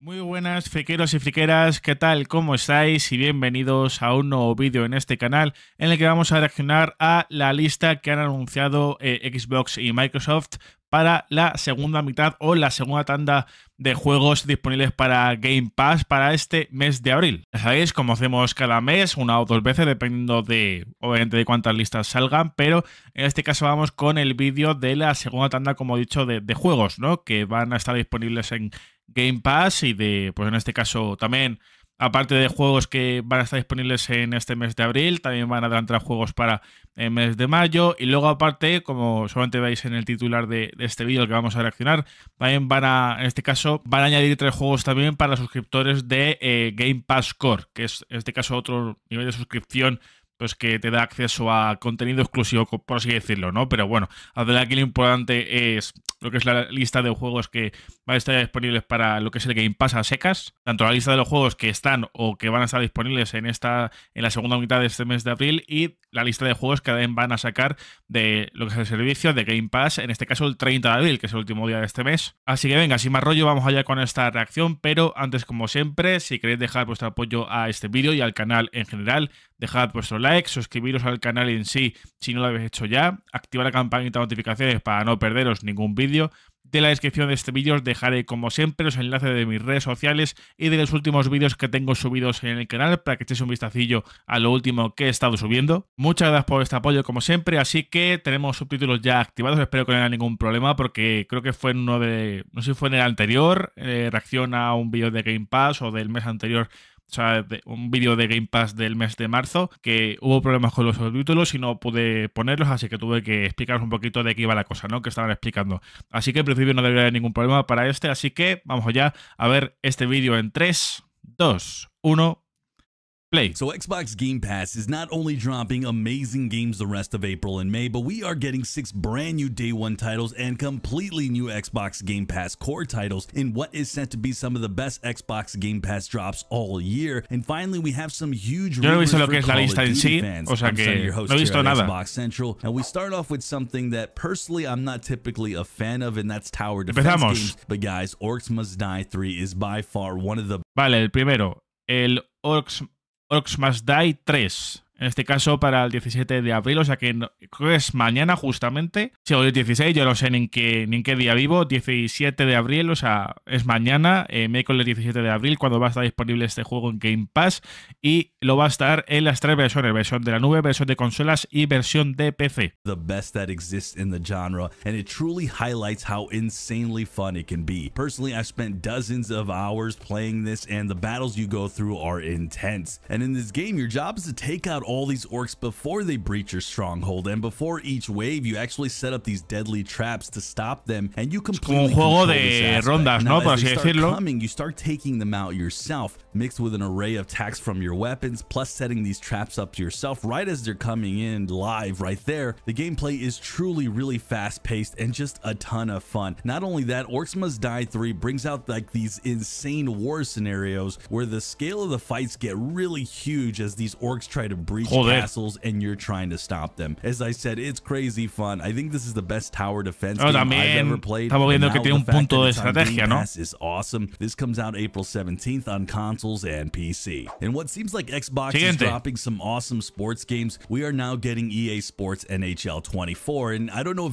Muy buenas friqueros y friqueras, ¿qué tal? ¿Cómo estáis? Y bienvenidos a un nuevo vídeo en este canal en el que vamos a reaccionar a la lista que han anunciado eh, Xbox y Microsoft para la segunda mitad o la segunda tanda de juegos disponibles para Game Pass para este mes de abril. Ya sabéis, como hacemos cada mes, una o dos veces, dependiendo de, obviamente, de cuántas listas salgan, pero en este caso vamos con el vídeo de la segunda tanda, como he dicho, de, de, juegos, ¿no? Que van a estar disponibles en Game Pass y de, pues en este caso también, aparte de juegos que van a estar disponibles en este mes de abril, también van a adelantar juegos para el mes de mayo y luego aparte, como solamente veis en el titular de, este vídeo que vamos a reaccionar, también van a, en este caso, van a añadir tres juegos también para suscriptores de eh, Game Pass Core, que es en este caso otro nivel de suscripción pues que te da acceso a contenido exclusivo, por así decirlo, ¿no? Pero bueno, al aquí lo importante es lo que es la lista de juegos que van a estar disponibles para lo que es el Game Pass a secas, tanto la lista de los juegos que están o que van a estar disponibles en esta en la segunda mitad de este mes de abril y la lista de juegos que van a sacar de lo que es el servicio de Game Pass, en este caso el 30 de abril, que es el último día de este mes. Así que venga, sin más rollo, vamos allá con esta reacción, pero antes como siempre, si queréis dejar vuestro apoyo a este vídeo y al canal en general, Dejad vuestro like, suscribiros al canal en sí si no lo habéis hecho ya, activar la campanita de notificaciones para no perderos ningún vídeo. De la descripción de este vídeo os dejaré como siempre los enlaces de mis redes sociales y de los últimos vídeos que tengo subidos en el canal para que echéis un vistacillo a lo último que he estado subiendo. Muchas gracias por este apoyo como siempre, así que tenemos subtítulos ya activados, espero que no haya ningún problema porque creo que fue en uno de, no sé si fue en el anterior, eh, reacción a un vídeo de Game Pass o del mes anterior o sea, un vídeo de Game Pass del mes de marzo, que hubo problemas con los subtítulos y no pude ponerlos, así que tuve que explicaros un poquito de qué iba la cosa, ¿no? Que estaban explicando. Así que en principio no debería haber ningún problema para este, así que vamos ya a ver este vídeo en 3, 2, 1. Play. So Xbox Game Pass is not only dropping amazing games the rest of April and May, but we are getting six brand new day one titles and completely new Xbox Game Pass core titles in what is set to be some of the best Xbox Game Pass drops all year. And finally, we have some huge Yo no he visto lo que es la lista en sí, fans. o sea I'm que no he visto nada. Xbox Central, and we start off with something that personally I'm not typically a fan of, and that's tower defense Empezamos. games. But guys, Orcs Must Die 3 is by far one of the Vale, el primero, el Orcs Orcs Must Die 3. En este caso, para el 17 de abril, o sea que es mañana justamente. Si hoy es 16, yo no sé ni en qué, ni en qué día vivo. 17 de abril, o sea, es mañana, eh, el 17 de abril, cuando va a estar disponible este juego en Game Pass. Y lo va a estar en las tres versiones: versión de la nube, versión de consolas y versión de PC. The best that exists in the genre, and it truly highlights how insanely fun it can be. Personally, I spent dozens of hours playing this, and the battles you go through are intense. And in this game, your job is to take out all these orcs before they breach your stronghold and before each wave you actually set up these deadly traps to stop them and you completely Como un juego de rondas, ¿no? Por así decirlo. Coming, you start taking them out yourself mixed with an array of attacks from your weapons, plus setting these traps up to yourself right as they're coming in live right there. The gameplay is truly really fast paced and just a ton of fun. Not only that, Orcs Must Die 3 brings out like these insane war scenarios where the scale of the fights get really huge as these orcs try to breach Hold castles it. and you're trying to stop them. As I said, it's crazy fun. I think this is the best tower defense oh, game I've ever played. Estamos viendo que tiene un punto de estrategia, ¿no? is awesome. This comes out April 17th on console consoles and PC. And what seems like Xbox is dropping some awesome sports games, we are now getting EA Sports NHL 24, and I don't know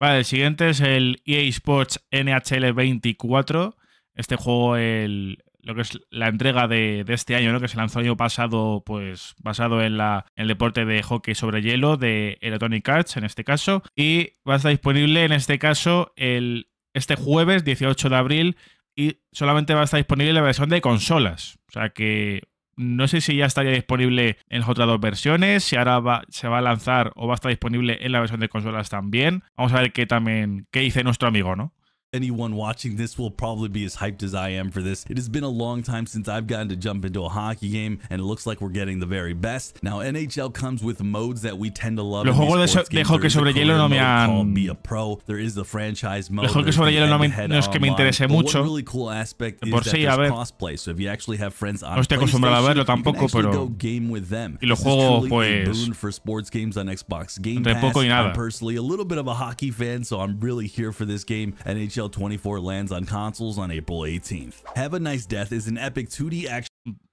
Vale, el siguiente es el EA Sports NHL 24. Este juego, el, lo que es la entrega de, de, este año, ¿no? que se lanzó el año pasado, pues basado en, el deporte de hockey sobre hielo de Electronic Arts, en este caso. Y va a estar disponible, en este caso, el, este jueves 18 de abril y solamente va a estar disponible la versión de consolas. O sea que no sé si ya estaría disponible en las otras dos versiones, si ahora se va a lanzar o va a estar disponible en la versión de consolas también. Vamos a ver qué también qué dice nuestro amigo, ¿no? anyone watching this will probably be as hyped as I am for this. It has been a long time since I've gotten to jump into a hockey game, and it looks like we're getting the very best. Now, NHL comes with modes that we tend to love. Los juegos de, de hockey sobre hielo no me han... Be a pro. There is the franchise mode. Los sobre hielo no, me, no es que me interese mucho. Really cool aspect Por sí, a ver. Crossplay, so if you actually have friends on no estoy acostumbrado a verlo tampoco, pero... Game with them. Y lo juego, pues... For sports games on Xbox Game Pass. poco y nada. I'm personally a little bit of a hockey fan, so I'm really here for this game. NHL 24 lands on consoles on April 18th.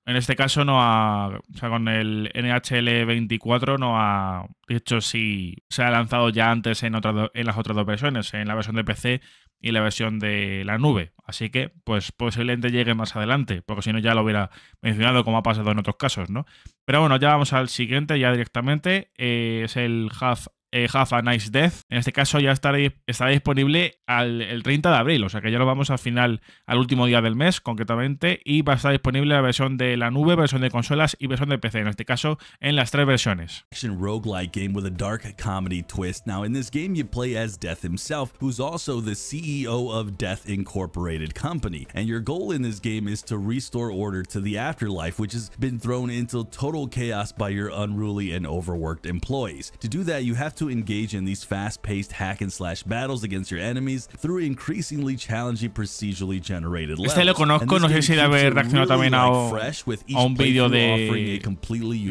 En este caso no ha, o sea, con el NHL 24 no ha, dicho hecho sí se ha lanzado ya antes en, en las otras dos versiones, en la versión de PC y la versión de la nube. Así que, pues posiblemente llegue más adelante, porque si no ya lo hubiera mencionado como ha pasado en otros casos, ¿no? Pero bueno, ya vamos al siguiente, ya directamente. Eh, es el Half eh, Have a Nice Death. En este caso ya estará, estará disponible al, el 30 de abril, o sea que ya lo vamos al final, al último día del mes concretamente, y va a estar disponible la versión de la nube, versión de consolas y versión de PC, en este caso en las tres versiones. roguelike game with a dark comedy twist. Now in this game you play as Death himself, who's also the CEO of Death Incorporated company, and your goal in this game is to restore order to the afterlife, which has been thrown into total chaos by your unruly and overworked employees. To do that, you have to to engage in these fast-paced hack and slash battles against your enemies through increasingly challenging procedurally generated levels. Este lo conozco, no sé si debe haber reaccionado también a, a un vídeo de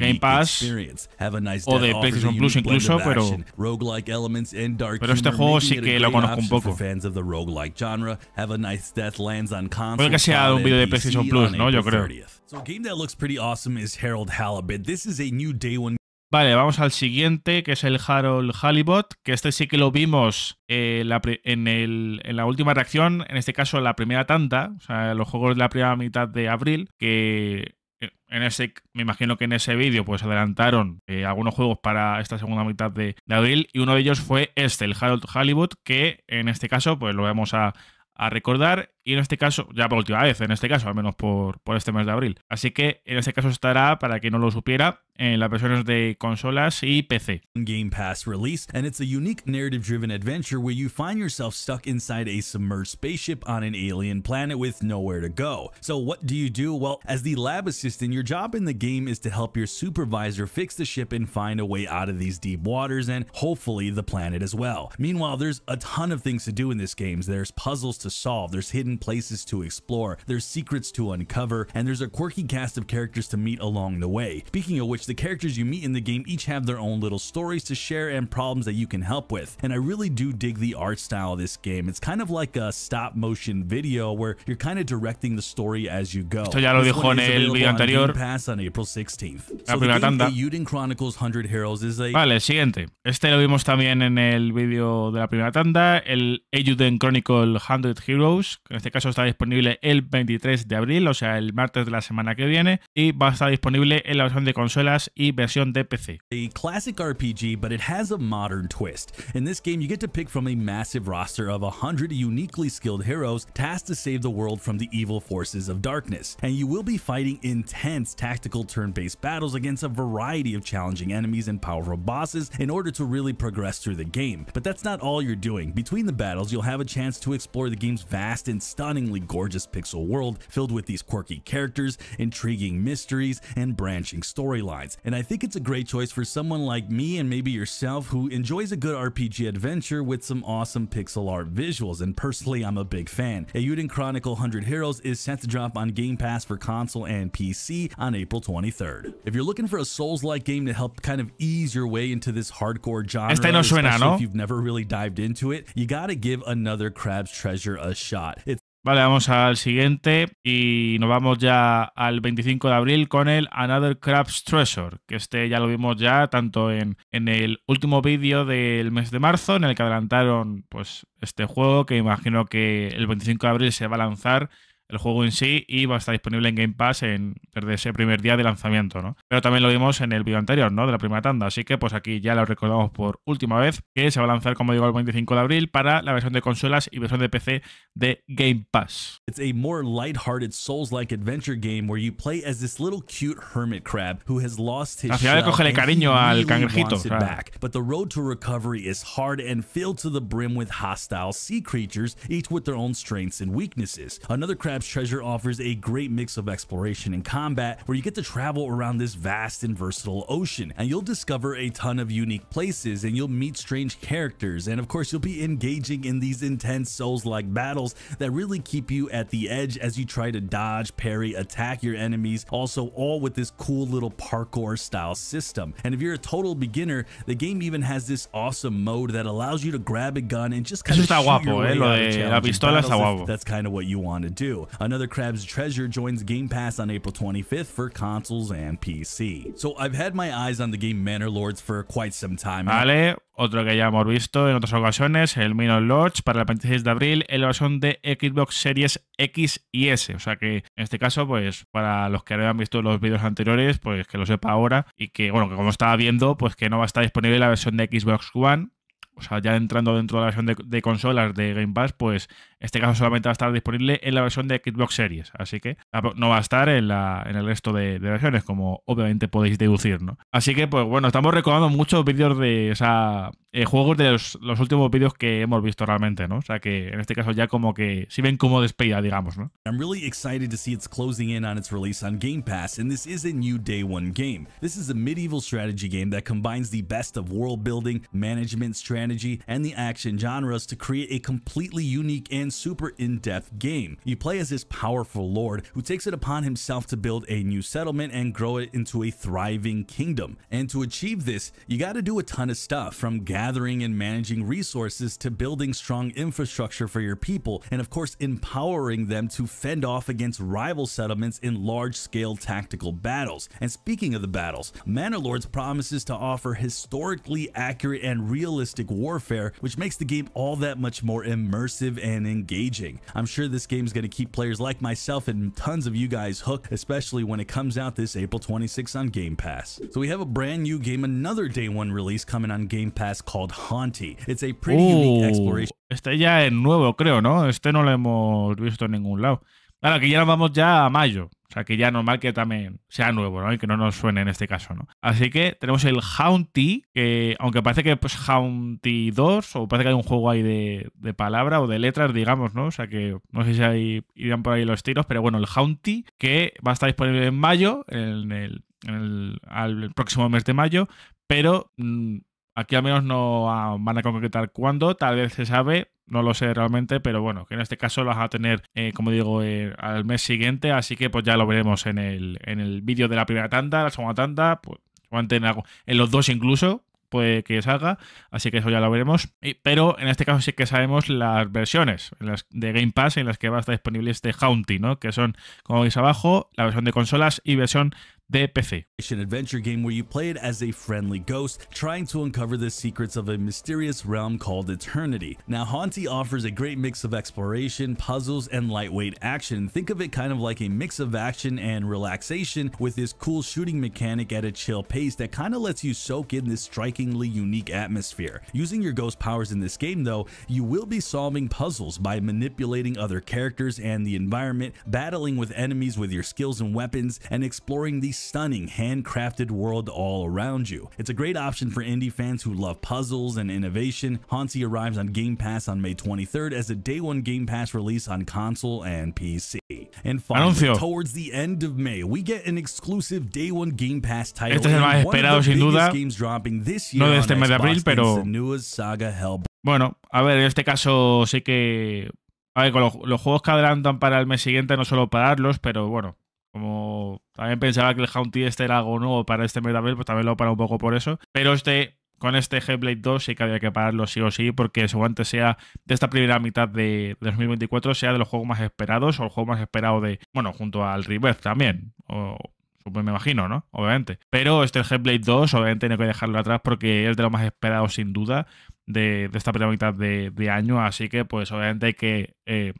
Game Pass o de PlayStation Plus incluso, pero pero este juego sí que lo conozco un poco. Puede que sea un vídeo de PlayStation Plus, ¿no? Yo creo. So a game that looks pretty awesome is Harold Halibut. This is a new day one Vale, vamos al siguiente, que es el Harold Halibut, que este sí que lo vimos eh, en, la última reacción, en este caso la primera tanda, o sea, los juegos de la primera mitad de abril, que eh, en ese, me imagino que en ese vídeo pues adelantaron eh, algunos juegos para esta segunda mitad de, abril y uno de ellos fue este, el Harold Halibut, que en este caso pues lo vamos a, a recordar Y en este caso, ya por última vez, en este caso, al menos por, por este mes de abril. Así que en este caso estará, para quien no lo supiera, en las versiones de consolas y PC. Game Pass release, and it's a unique narrative driven adventure where you find yourself stuck inside a submerged spaceship on an alien planet with nowhere to go. So, what do you do? Well, as the lab assistant, your job in the game is to help your supervisor fix the ship and find a way out of these deep waters and hopefully the planet as well. Meanwhile, there's a ton of things to do in this game. There's puzzles to solve, there's hidden hidden places to explore, there's secrets to uncover, and there's a quirky cast of characters to meet along the way. Speaking of which, the characters you meet in the game each have their own little stories to share and problems that you can help with, and I really do dig the art style of this game. It's kind of like a stop motion video where you're kind of directing the story as you go. Esto ya lo dijo en el video anterior. On April 16th. La so primera tanda. Chronicles 100 Heroes is a... Vale, siguiente. Este lo vimos también en el vídeo de la primera tanda, el Euden Chronicle 100 Heroes, que este caso está disponible el 23 de abril, o sea, el martes de la semana que viene, y va a estar disponible en la versión de consolas y versión de PC. A classic RPG, but it has a modern twist. In this game, you get to pick from a massive roster of 100 uniquely skilled heroes tasked to save the world from the evil forces of darkness, and you will be fighting intense tactical turn-based battles against a variety of challenging enemies and powerful bosses in order to really progress through the game. But that's not all you're doing. Between the battles, you'll have a chance to explore the game's vast and stunningly gorgeous pixel world filled with these quirky characters, intriguing mysteries, and branching storylines. And I think it's a great choice for someone like me and maybe yourself who enjoys a good RPG adventure with some awesome pixel art visuals, and personally I'm a big fan. Ayuden Chronicle 100 Heroes is set to drop on Game Pass for console and PC on April 23rd. If you're looking for a Souls-like game to help kind of ease your way into this hardcore genre, especially if you've never really dived into it, you gotta give another Crab's Treasure a shot. Vale, vamos al siguiente y nos vamos ya al 25 de abril con el Another Crab's Treasure, que este ya lo vimos ya tanto en, en el último vídeo del mes de marzo en el que adelantaron pues este juego que imagino que el 25 de abril se va a lanzar el juego en sí y va a estar disponible en Game Pass en, desde ese primer día de lanzamiento, ¿no? Pero también lo vimos en el vídeo anterior, ¿no? De la primera tanda, así que pues aquí ya lo recordamos por última vez que se va a lanzar, como digo, el 25 de abril para la versión de consolas y versión de PC de Game Pass. It's a more lighthearted Souls-like adventure game where you play as this little cute hermit crab who has lost his shell. cariño al cangrejito, But the road to recovery hostile creatures, with their own strengths and weaknesses. Another Treasure offers a great mix of exploration and combat where you get to travel around this vast and versatile ocean, and you'll discover a ton of unique places, and you'll meet strange characters, and of course you'll be engaging in these intense Souls-like battles that really keep you at the edge as you try to dodge, parry, attack your enemies, also all with this cool little parkour style system. And if you're a total beginner, the game even has this awesome mode that allows you to grab a gun and just kind of shoot guapo, your eh, way eh, out of That's kind of what you want to do. Vale, otro que ya hemos visto en otras ocasiones, el Minor Lodge para el 26 de abril, el la versión de Xbox Series X y S. O sea que en este caso, pues para los que habían visto los vídeos anteriores, pues que lo sepa ahora y que, bueno, que como estaba viendo, pues que no va a estar disponible la versión de Xbox One o sea, ya entrando dentro de la versión de, consolas de Game Pass, pues este caso solamente va a estar disponible en la versión de Xbox Series, así que no va a estar en, la, en el resto de, versiones, como obviamente podéis deducir, ¿no? Así que, pues bueno, estamos recordando muchos vídeos de, o eh, juegos de los, últimos vídeos que hemos visto realmente, ¿no? O sea, que en este caso ya como que si ven como despedida, digamos, ¿no? I'm really excited to see it's closing in on release on Game Pass, and this new day one game. This is a medieval strategy game that combines the best of world building, management, strategy, strategy, and the action genres to create a completely unique and super in-depth game. You play as this powerful lord who takes it upon himself to build a new settlement and grow it into a thriving kingdom. And to achieve this, you got to do a ton of stuff from gathering and managing resources to building strong infrastructure for your people and of course empowering them to fend off against rival settlements in large-scale tactical battles. And speaking of the battles, Manor Lords promises to offer historically accurate and realistic warfare, which makes the game all that much more immersive and engaging. I'm sure this game is going to keep players like myself and tons of you guys hooked, especially when it comes out this April 26 on Game Pass. So we have a brand new game, another day one release coming on Game Pass called Haunty. It's a pretty oh, unique exploration. Este ya es nuevo, creo, ¿no? Este no lo hemos visto en ningún lado. Claro, que ya vamos ya a mayo. O sea, que ya normal que también sea nuevo, ¿no? Y que no nos suene en este caso, ¿no? Así que tenemos el Haunty, que aunque parece que es pues, Haunty 2, o parece que hay un juego ahí de, de, palabra o de letras, digamos, ¿no? O sea, que no sé si hay, irán por ahí los tiros, pero bueno, el Haunty, que va a estar disponible en mayo, en el, próximo mes de mayo, pero mm, Aquí al menos no van a concretar cuándo, tal vez se sabe, no lo sé realmente, pero bueno, que en este caso lo vas a tener, eh, como digo, eh, al mes siguiente, así que pues ya lo veremos en el, en el vídeo de la primera tanda, la segunda tanda, pues, en, en los dos incluso, puede que salga, así que eso ya lo veremos. pero en este caso sí que sabemos las versiones las de Game Pass en las que va a estar disponible este Haunty, ¿no? que son, como veis abajo, la versión de consolas y versión de PC. An adventure game where you play it as a friendly ghost, trying to uncover the secrets of a mysterious realm called Eternity. Now, Haunty offers a great mix of exploration, puzzles, and lightweight action. Think of it kind of like a mix of action and relaxation with this cool shooting mechanic at a chill pace that kind of lets you soak in this strikingly unique atmosphere. Using your ghost powers in this game, though, you will be solving puzzles by manipulating other characters and the environment, battling with enemies with your skills and weapons, and exploring the stunning handcrafted world all around you. It's a great option for indie fans who love puzzles and innovation. Hansi arrives on Game Pass on May 23rd as a day one Game Pass release on console and PC. And finally, feel... towards the end of May, we get an exclusive day one Game Pass title. Este es el más esperado, sin duda. Games dropping this year no de este mes de abril, pero. Bueno, a ver, en este caso sí que. A ver, con los, los juegos que adelantan para el mes siguiente no suelo pararlos, pero bueno, Como también pensaba que el Haunty este era algo nuevo para este metaverse pues también lo he un poco por eso. Pero este, con este Headblade 2 sí que había que pararlo sí o sí, porque seguramente sea de esta primera mitad de 2024, sea de los juegos más esperados o el juego más esperado de, bueno, junto al Rebirth también, o me imagino, ¿no? Obviamente. Pero este Headblade 2, obviamente, tiene que dejarlo atrás porque es de lo más esperado, sin duda, de, de esta primera mitad de, año. Así que, pues, obviamente hay que eh,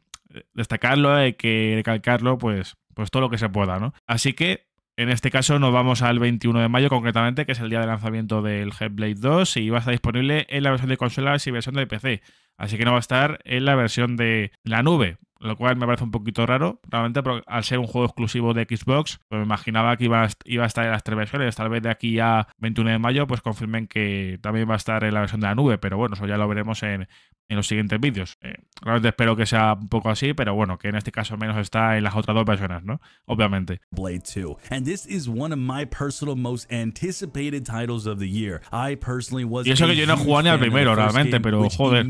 destacarlo, hay que recalcarlo, pues, pues todo lo que se pueda, ¿no? Así que en este caso nos vamos al 21 de mayo concretamente, que es el día de lanzamiento del Headblade 2 y va a estar disponible en la versión de consolas y versión de PC. Así que no va a estar en la versión de la nube lo cual me parece un poquito raro, realmente, porque al ser un juego exclusivo de Xbox, pues me imaginaba que iba a, estar en las tres versiones. Tal vez de aquí a 21 de mayo, pues confirmen que también va a estar en la versión de la nube, pero bueno, eso ya lo veremos en, los siguientes vídeos. Eh, realmente espero que sea un poco así, pero bueno, que en este caso menos está en las otras dos versiones, ¿no? Obviamente. Y eso que yo no jugué ni al primero, realmente, pero joder.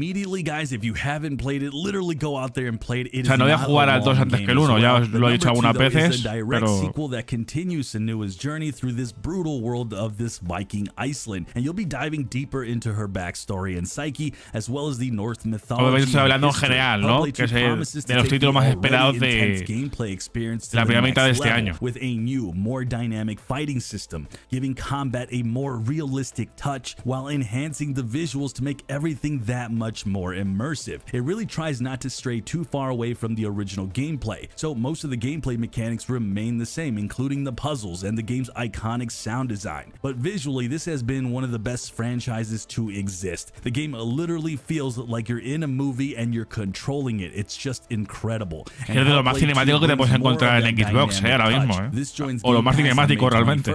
O sea, no voy a jugar al 2 antes que el 1, ya lo he dicho algunas veces, pero... that continues Sinua's journey through this brutal world of this Viking Iceland, and you'll be diving deeper into her backstory and psyche, as well as the North mythology. Estoy hablando en general, ¿no? Que es el, de los títulos más esperados de la primera mitad de este año. With a new, more dynamic fighting system, giving combat a more realistic touch while enhancing the visuals to make everything that much more immersive. It really tries not to stray too far away away from the original gameplay, so most of the gameplay mechanics remain the same, including the puzzles and the game's iconic sound design. But visually, this has been one of the best franchises to exist. The game literally feels like you're in a movie and you're controlling it. It's just incredible. And es de lo más cinemático que te puedes encontrar en Xbox, eh, ahora mismo. Eh. O lo más cinemático realmente.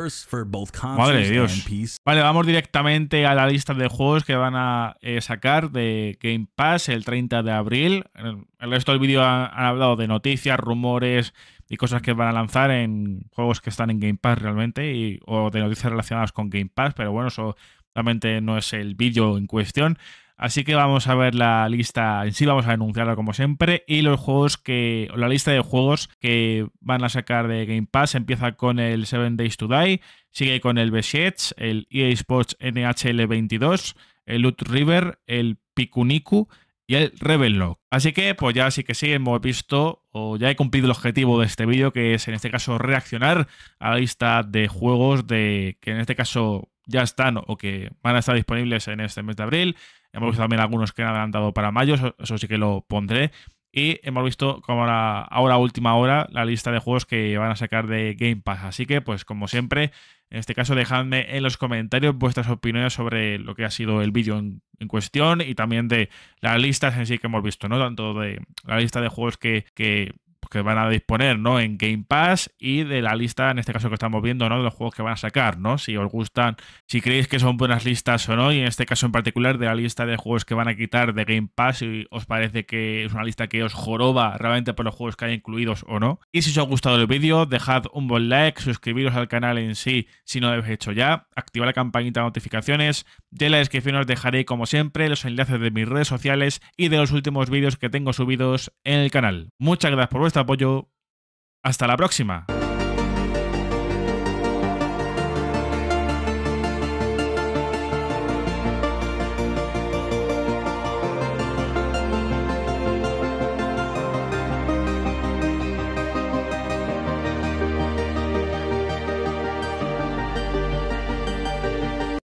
Madre de Dios. Vale, vamos directamente a la lista de juegos que van a eh, sacar de Game Pass el 30 de abril. el resto del vídeo han, hablado de noticias, rumores y cosas que van a lanzar en juegos que están en Game Pass realmente y, o de noticias relacionadas con Game Pass, pero bueno, eso realmente no es el vídeo en cuestión. Así que vamos a ver la lista en sí, vamos a anunciarla como siempre. Y los juegos que. La lista de juegos que van a sacar de Game Pass empieza con el Seven Days to Die, sigue con el Besiege, el EA Sports NHL 22, el Loot River, el Pikuniku, y el Revenlock. Así que, pues ya sí que sí, hemos visto o ya he cumplido el objetivo de este vídeo, que es en este caso reaccionar a la lista de juegos de que en este caso ya están o que van a estar disponibles en este mes de abril. Hemos visto también algunos que han adelantado para mayo, eso sí que lo pondré. Y hemos visto como ahora, ahora última hora la lista de juegos que van a sacar de Game Pass. Así que, pues como siempre, en este caso dejadme en los comentarios vuestras opiniones sobre lo que ha sido el vídeo en, cuestión y también de las listas en sí que hemos visto, ¿no? Tanto de la lista de juegos que que van a disponer ¿no? en Game Pass y de la lista, en este caso que estamos viendo, ¿no? de los juegos que van a sacar, ¿no? si os gustan, si creéis que son buenas listas o no, y en este caso en particular de la lista de juegos que van a quitar de Game Pass, si os parece que es una lista que os joroba realmente por los juegos que hay incluidos o no. Y si os ha gustado el vídeo, dejad un buen like, suscribiros al canal en sí si no lo habéis hecho ya, activad la campanita de notificaciones, de la descripción os dejaré como siempre los enlaces de mis redes sociales y de los últimos vídeos que tengo subidos en el canal. Muchas gracias por vuestra apoyo. Hasta la próxima.